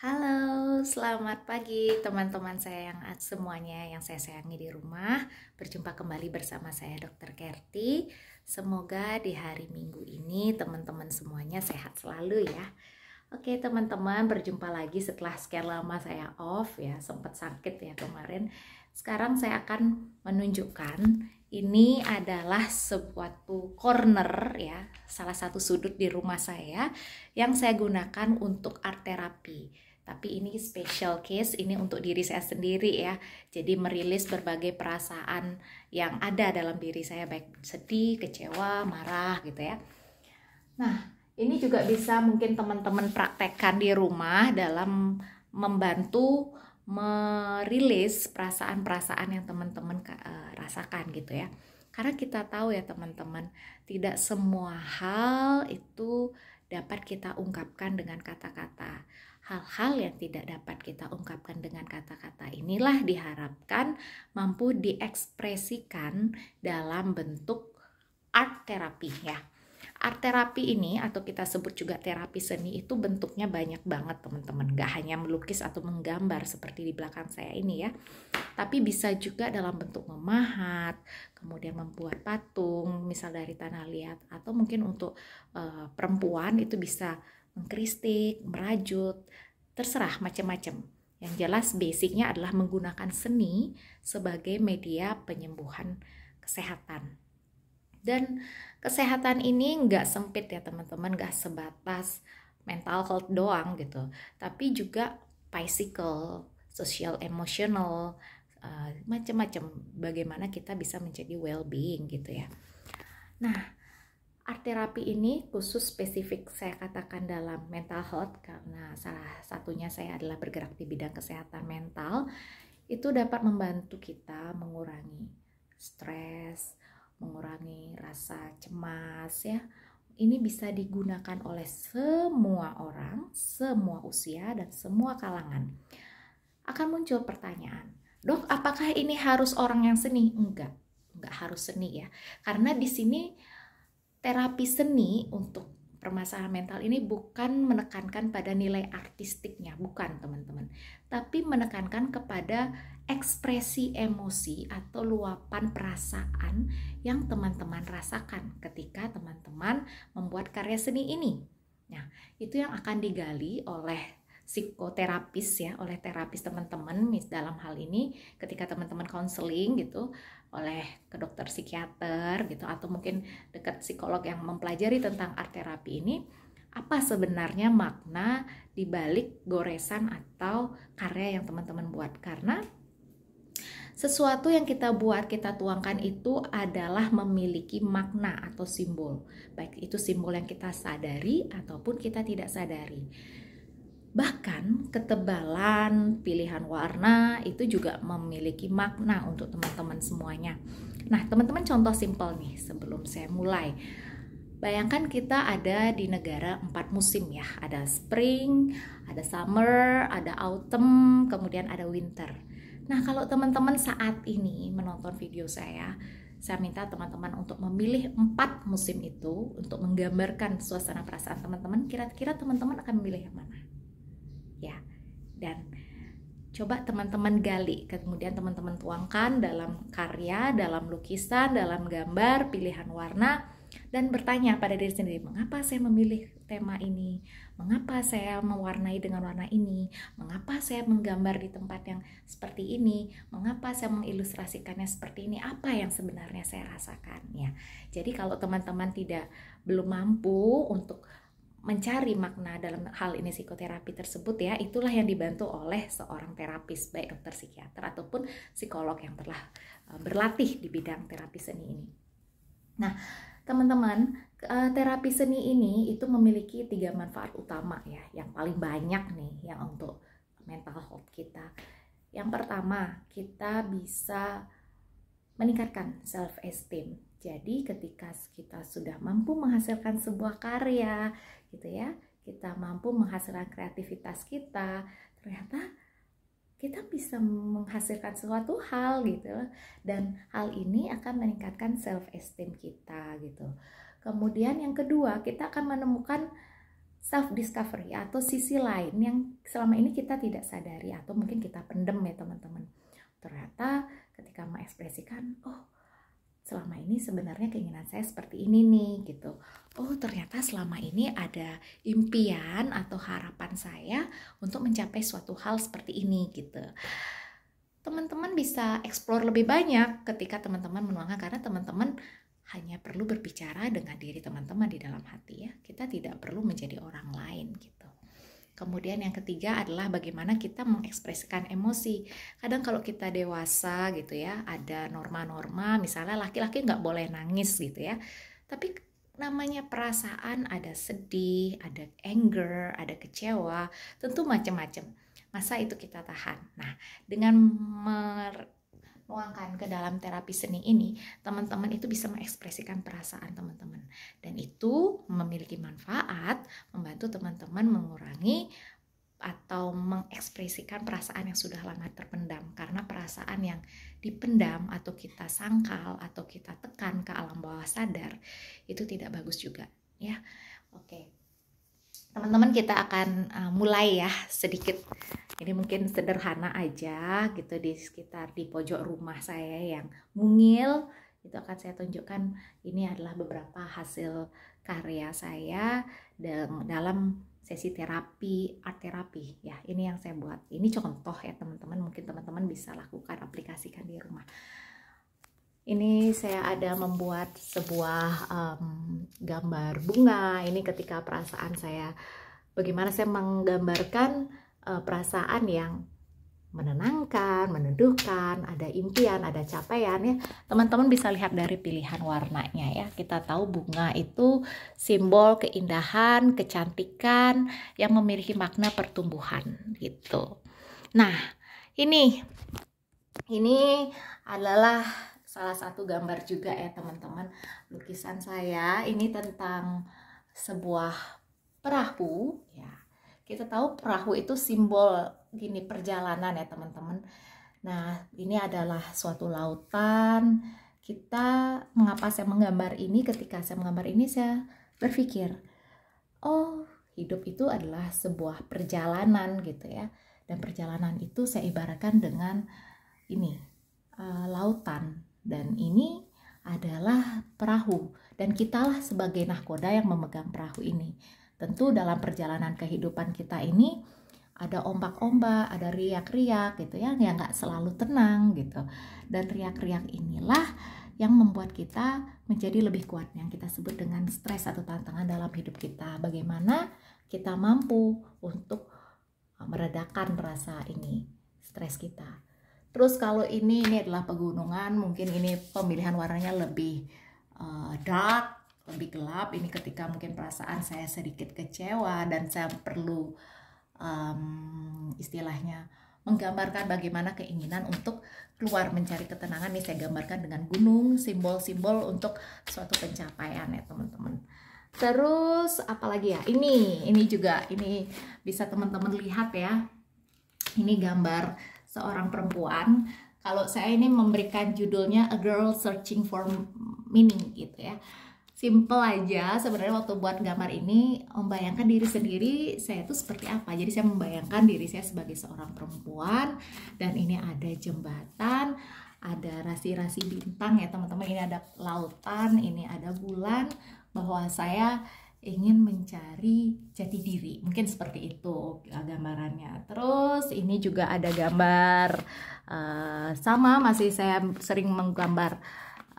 Halo, selamat pagi teman-teman saya yang eh, semuanya yang saya sayangi di rumah. Berjumpa kembali bersama saya Dr. Kerti. Semoga di hari Minggu ini teman-teman semuanya sehat selalu ya. Oke teman-teman, berjumpa lagi setelah sekian lama saya off ya, sempat sakit ya kemarin. Sekarang saya akan menunjukkan ini adalah suatu corner ya, salah satu sudut di rumah saya yang saya gunakan untuk art terapi tapi ini special case ini untuk diri saya sendiri ya jadi merilis berbagai perasaan yang ada dalam diri saya baik sedih kecewa marah gitu ya nah ini juga bisa mungkin teman-teman praktekkan di rumah dalam membantu merilis perasaan-perasaan yang teman-teman e, rasakan gitu ya karena kita tahu ya teman-teman tidak semua hal itu dapat kita ungkapkan dengan kata-kata hal-hal yang tidak dapat kita ungkapkan dengan kata-kata inilah diharapkan mampu diekspresikan dalam bentuk art terapi ya. Art terapi ini atau kita sebut juga terapi seni itu bentuknya banyak banget teman-teman. Gak hanya melukis atau menggambar seperti di belakang saya ini ya. Tapi bisa juga dalam bentuk memahat, kemudian membuat patung misal dari tanah liat atau mungkin untuk uh, perempuan itu bisa mengkristik, merajut, terserah macam-macam. Yang jelas basicnya adalah menggunakan seni sebagai media penyembuhan kesehatan. Dan kesehatan ini nggak sempit ya teman-teman, nggak sebatas mental health doang gitu. Tapi juga physical, social emotional, uh, macam-macam bagaimana kita bisa menjadi well-being gitu ya. Nah, Art terapi ini khusus spesifik saya katakan dalam mental health karena salah satunya saya adalah bergerak di bidang kesehatan mental. Itu dapat membantu kita mengurangi stres, mengurangi rasa cemas ya. Ini bisa digunakan oleh semua orang, semua usia dan semua kalangan. Akan muncul pertanyaan, "Dok, apakah ini harus orang yang seni?" Enggak. Enggak harus seni ya. Karena di sini terapi seni untuk permasalahan mental ini bukan menekankan pada nilai artistiknya, bukan teman-teman, tapi menekankan kepada ekspresi emosi atau luapan perasaan yang teman-teman rasakan ketika teman-teman membuat karya seni ini. Nah, itu yang akan digali oleh psikoterapis ya oleh terapis teman-teman mis dalam hal ini ketika teman-teman konseling gitu oleh ke dokter psikiater gitu atau mungkin dekat psikolog yang mempelajari tentang art terapi ini apa sebenarnya makna dibalik goresan atau karya yang teman-teman buat karena sesuatu yang kita buat, kita tuangkan itu adalah memiliki makna atau simbol. Baik itu simbol yang kita sadari ataupun kita tidak sadari. Bahkan ketebalan, pilihan warna itu juga memiliki makna untuk teman-teman semuanya. Nah, teman-teman contoh simpel nih sebelum saya mulai. Bayangkan kita ada di negara empat musim ya, ada spring, ada summer, ada autumn, kemudian ada winter. Nah kalau teman-teman saat ini menonton video saya, saya minta teman-teman untuk memilih empat musim itu untuk menggambarkan suasana perasaan teman-teman. Kira-kira teman-teman akan memilih yang mana? dan coba teman-teman gali kemudian teman-teman tuangkan dalam karya dalam lukisan dalam gambar pilihan warna dan bertanya pada diri sendiri mengapa saya memilih tema ini mengapa saya mewarnai dengan warna ini mengapa saya menggambar di tempat yang seperti ini mengapa saya mengilustrasikannya seperti ini apa yang sebenarnya saya rasakan ya jadi kalau teman-teman tidak belum mampu untuk mencari makna dalam hal ini psikoterapi tersebut ya itulah yang dibantu oleh seorang terapis baik dokter psikiater ataupun psikolog yang telah eh, berlatih di bidang terapi seni ini. Nah, teman-teman, eh, terapi seni ini itu memiliki tiga manfaat utama ya yang paling banyak nih yang untuk mental health kita. Yang pertama, kita bisa meningkatkan self esteem jadi ketika kita sudah mampu menghasilkan sebuah karya, gitu ya kita mampu menghasilkan kreativitas kita ternyata kita bisa menghasilkan suatu hal gitu dan hal ini akan meningkatkan self esteem kita gitu kemudian yang kedua kita akan menemukan self discovery atau sisi lain yang selama ini kita tidak sadari atau mungkin kita pendem ya teman-teman ternyata ketika mengekspresikan oh selama ini sebenarnya keinginan saya seperti ini nih gitu oh ternyata selama ini ada impian atau harapan saya untuk mencapai suatu hal seperti ini gitu teman-teman bisa explore lebih banyak ketika teman-teman menuangkan karena teman-teman hanya perlu berbicara dengan diri teman-teman di dalam hati ya kita tidak perlu menjadi orang lain gitu Kemudian yang ketiga adalah bagaimana kita mengekspresikan emosi. Kadang kalau kita dewasa gitu ya, ada norma-norma, misalnya laki-laki nggak boleh nangis gitu ya. Tapi namanya perasaan ada sedih, ada anger, ada kecewa, tentu macam-macam. Masa itu kita tahan. Nah, dengan menuangkan ke dalam terapi seni ini, teman-teman itu bisa mengekspresikan perasaan teman-teman. Dan itu memiliki manfaat membantu teman-teman mengurangi atau mengekspresikan perasaan yang sudah lama terpendam karena perasaan yang dipendam atau kita sangkal atau kita tekan ke alam bawah sadar itu tidak bagus juga ya oke teman-teman kita akan uh, mulai ya sedikit ini mungkin sederhana aja gitu di sekitar di pojok rumah saya yang mungil itu akan saya tunjukkan ini adalah beberapa hasil karya saya dalam sesi terapi, art terapi ya. Ini yang saya buat. Ini contoh ya teman-teman, mungkin teman-teman bisa lakukan aplikasikan di rumah. Ini saya ada membuat sebuah um, gambar bunga. Ini ketika perasaan saya bagaimana saya menggambarkan uh, perasaan yang menenangkan, meneduhkan, ada impian, ada capaian ya. Teman-teman bisa lihat dari pilihan warnanya ya. Kita tahu bunga itu simbol keindahan, kecantikan yang memiliki makna pertumbuhan gitu. Nah, ini ini adalah salah satu gambar juga ya teman-teman lukisan saya ini tentang sebuah perahu ya kita tahu perahu itu simbol gini perjalanan ya teman-teman. Nah, ini adalah suatu lautan. Kita mengapa saya menggambar ini? Ketika saya menggambar ini saya berpikir, oh, hidup itu adalah sebuah perjalanan gitu ya. Dan perjalanan itu saya ibaratkan dengan ini, uh, lautan. Dan ini adalah perahu dan kitalah sebagai nahkoda yang memegang perahu ini. Tentu dalam perjalanan kehidupan kita ini ada ombak-ombak, ada riak-riak gitu ya, yang nggak selalu tenang gitu. Dan riak-riak inilah yang membuat kita menjadi lebih kuat, yang kita sebut dengan stres atau tantangan dalam hidup kita. Bagaimana kita mampu untuk uh, meredakan rasa ini, stres kita. Terus kalau ini ini adalah pegunungan, mungkin ini pemilihan warnanya lebih uh, dark lebih gelap ini ketika mungkin perasaan saya sedikit kecewa dan saya perlu um, istilahnya menggambarkan bagaimana keinginan untuk keluar mencari ketenangan ini saya gambarkan dengan gunung simbol-simbol untuk suatu pencapaian ya teman-teman terus apalagi ya ini ini juga ini bisa teman-teman lihat ya ini gambar seorang perempuan kalau saya ini memberikan judulnya a girl searching for meaning gitu ya simple aja sebenarnya waktu buat gambar ini membayangkan diri sendiri saya tuh seperti apa jadi saya membayangkan diri saya sebagai seorang perempuan dan ini ada jembatan ada rasi-rasi bintang ya teman-teman ini ada lautan ini ada bulan bahwa saya ingin mencari jati diri mungkin seperti itu eh, gambarannya terus ini juga ada gambar uh, sama masih saya sering menggambar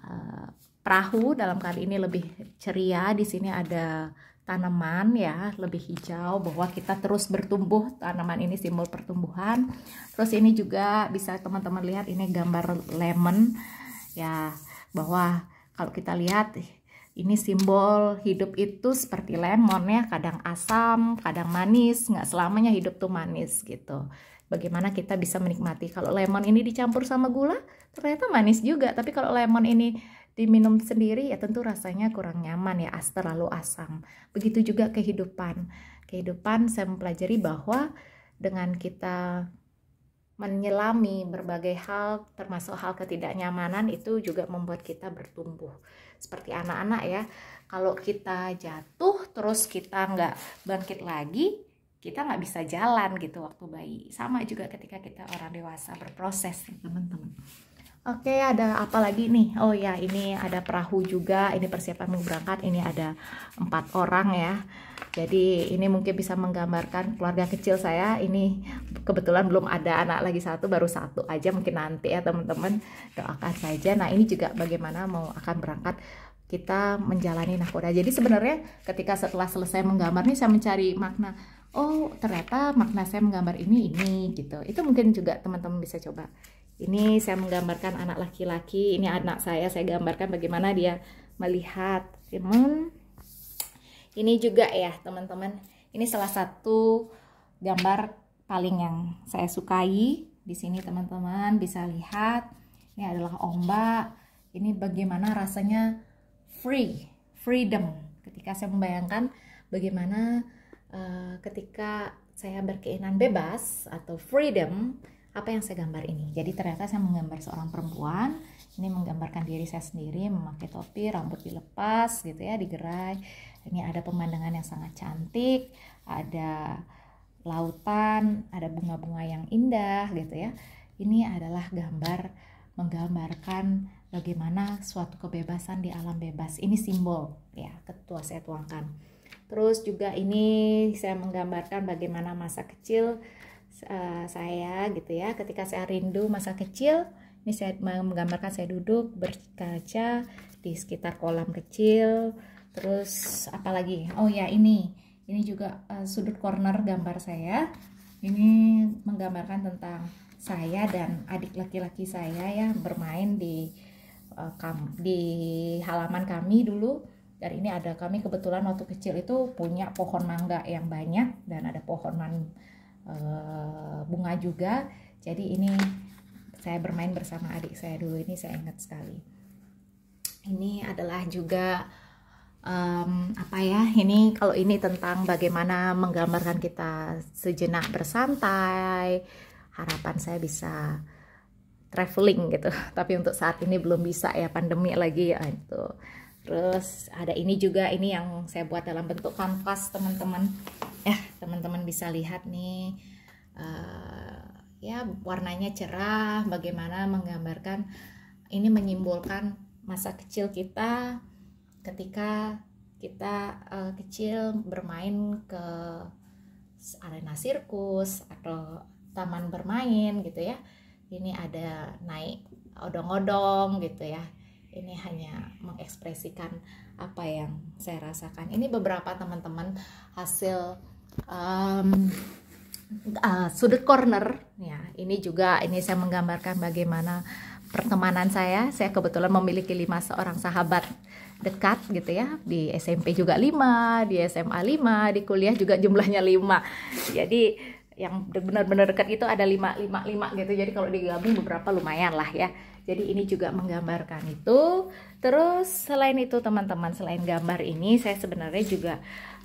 uh, perahu dalam kali ini lebih ceria di sini ada tanaman ya lebih hijau bahwa kita terus bertumbuh tanaman ini simbol pertumbuhan terus ini juga bisa teman-teman lihat ini gambar lemon ya bahwa kalau kita lihat ini simbol hidup itu seperti lemon ya kadang asam kadang manis nggak selamanya hidup tuh manis gitu bagaimana kita bisa menikmati kalau lemon ini dicampur sama gula ternyata manis juga tapi kalau lemon ini diminum sendiri ya tentu rasanya kurang nyaman ya as terlalu asam begitu juga kehidupan kehidupan saya mempelajari bahwa dengan kita menyelami berbagai hal termasuk hal ketidaknyamanan itu juga membuat kita bertumbuh seperti anak-anak ya kalau kita jatuh terus kita nggak bangkit lagi kita nggak bisa jalan gitu waktu bayi sama juga ketika kita orang dewasa berproses teman teman-teman Oke, ada apa lagi nih? Oh ya, ini ada perahu juga. Ini persiapan mau berangkat. Ini ada empat orang ya. Jadi ini mungkin bisa menggambarkan keluarga kecil saya. Ini kebetulan belum ada anak lagi satu, baru satu aja. Mungkin nanti ya teman-teman doakan saja. Nah ini juga bagaimana mau akan berangkat kita menjalani nakoda. Jadi sebenarnya ketika setelah selesai menggambar nih saya mencari makna. Oh ternyata makna saya menggambar ini ini gitu. Itu mungkin juga teman-teman bisa coba ini saya menggambarkan anak laki-laki, ini anak saya, saya gambarkan bagaimana dia melihat film. Ini juga ya teman-teman, ini salah satu gambar paling yang saya sukai. Di sini teman-teman bisa lihat, ini adalah ombak. Ini bagaimana rasanya free, freedom. Ketika saya membayangkan bagaimana uh, ketika saya berkeinginan bebas atau freedom, apa yang saya gambar ini. Jadi ternyata saya menggambar seorang perempuan, ini menggambarkan diri saya sendiri memakai topi, rambut dilepas gitu ya, digerai. Ini ada pemandangan yang sangat cantik, ada lautan, ada bunga-bunga yang indah gitu ya. Ini adalah gambar menggambarkan bagaimana suatu kebebasan di alam bebas. Ini simbol ya, ketua saya tuangkan. Terus juga ini saya menggambarkan bagaimana masa kecil Eh, saya gitu ya ketika saya rindu masa kecil ini saya menggambarkan saya duduk berkaca di sekitar kolam kecil terus apalagi oh ya ini ini juga uh, sudut corner gambar saya ini menggambarkan tentang saya dan adik laki-laki saya ya bermain di uh, kam di halaman kami dulu dan ini ada kami kebetulan waktu kecil itu punya pohon mangga yang banyak dan ada pohon man Eh, bunga juga jadi ini saya bermain bersama adik saya dulu ini saya ingat sekali ini adalah juga um, apa ya ini kalau ini tentang bagaimana menggambarkan kita sejenak bersantai harapan saya bisa traveling gitu tapi untuk saat ini belum bisa ya pandemi lagi ya itu terus ada ini juga ini yang saya buat dalam bentuk kanvas teman-teman ya teman-teman bisa lihat nih uh, ya warnanya cerah bagaimana menggambarkan ini menyimbolkan masa kecil kita ketika kita uh, kecil bermain ke arena sirkus atau taman bermain gitu ya ini ada naik odong-odong gitu ya ini hanya mengekspresikan apa yang saya rasakan ini beberapa teman-teman hasil um, uh, sudut corner ya ini juga ini saya menggambarkan bagaimana pertemanan saya saya kebetulan memiliki lima seorang sahabat dekat gitu ya di SMP juga lima di SMA lima di kuliah juga jumlahnya lima jadi yang benar-benar dekat itu ada lima lima lima gitu jadi kalau digabung beberapa lumayan lah ya jadi ini juga menggambarkan itu terus selain itu teman-teman selain gambar ini saya sebenarnya juga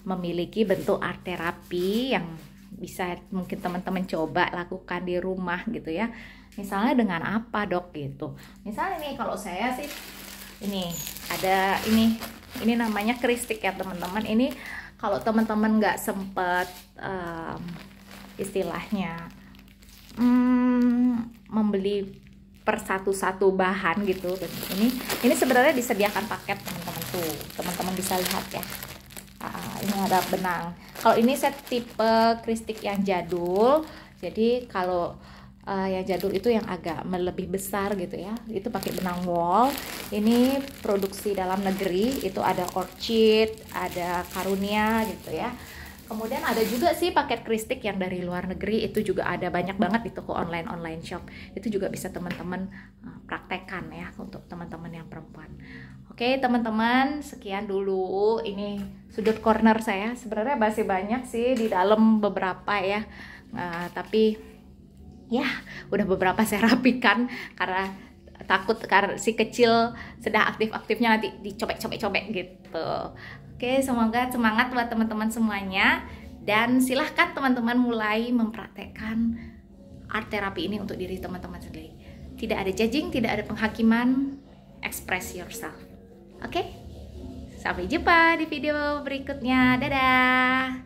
memiliki bentuk art terapi yang bisa mungkin teman-teman coba lakukan di rumah gitu ya misalnya dengan apa dok gitu misalnya nih kalau saya sih ini ada ini ini namanya kristik ya teman-teman ini kalau teman-teman nggak sempet um, istilahnya hmm, membeli per satu-satu bahan gitu ini ini sebenarnya disediakan paket teman-teman tuh teman-teman bisa lihat ya ah, ah, ini ada benang kalau ini set tipe kristik yang jadul jadi kalau uh, yang jadul itu yang agak lebih besar gitu ya itu pakai benang wol ini produksi dalam negeri itu ada orchid ada karunia gitu ya Kemudian ada juga sih paket kristik yang dari luar negeri itu juga ada banyak banget di toko online online shop. Itu juga bisa teman-teman eh, praktekkan ya untuk teman-teman yang perempuan. Oke, teman-teman, sekian dulu ini sudut corner saya. Sebenarnya masih banyak sih di dalam beberapa ya. Uh, tapi ya udah beberapa saya rapikan karena takut karena si kecil sedang aktif-aktifnya nanti dicobek-cobek-cobek gitu. Oke, semoga semangat buat teman-teman semuanya dan silahkan teman-teman mulai mempraktekkan art terapi ini untuk diri teman-teman sendiri. Tidak ada judging, tidak ada penghakiman, express yourself. Oke? Sampai jumpa di video berikutnya. Dadah.